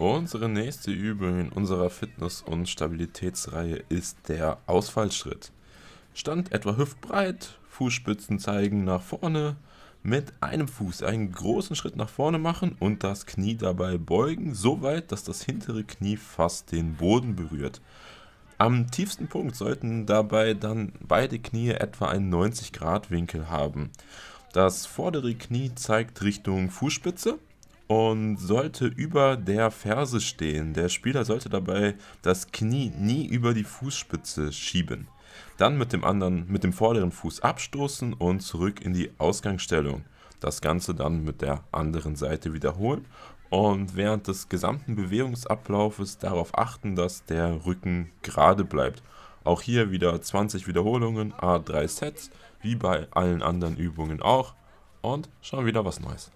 Unsere nächste Übung in unserer Fitness- und Stabilitätsreihe ist der Ausfallschritt. Stand etwa hüftbreit, Fußspitzen zeigen nach vorne, mit einem Fuß einen großen Schritt nach vorne machen und das Knie dabei beugen, so weit, dass das hintere Knie fast den Boden berührt. Am tiefsten Punkt sollten dabei dann beide Knie etwa einen 90 Grad Winkel haben. Das vordere Knie zeigt Richtung Fußspitze und sollte über der Ferse stehen. Der Spieler sollte dabei das Knie nie über die Fußspitze schieben. Dann mit dem anderen, mit dem vorderen Fuß abstoßen und zurück in die Ausgangsstellung. Das Ganze dann mit der anderen Seite wiederholen und während des gesamten Bewegungsablaufes darauf achten, dass der Rücken gerade bleibt. Auch hier wieder 20 Wiederholungen, A3 Sets, wie bei allen anderen Übungen auch. Und schon wieder was Neues.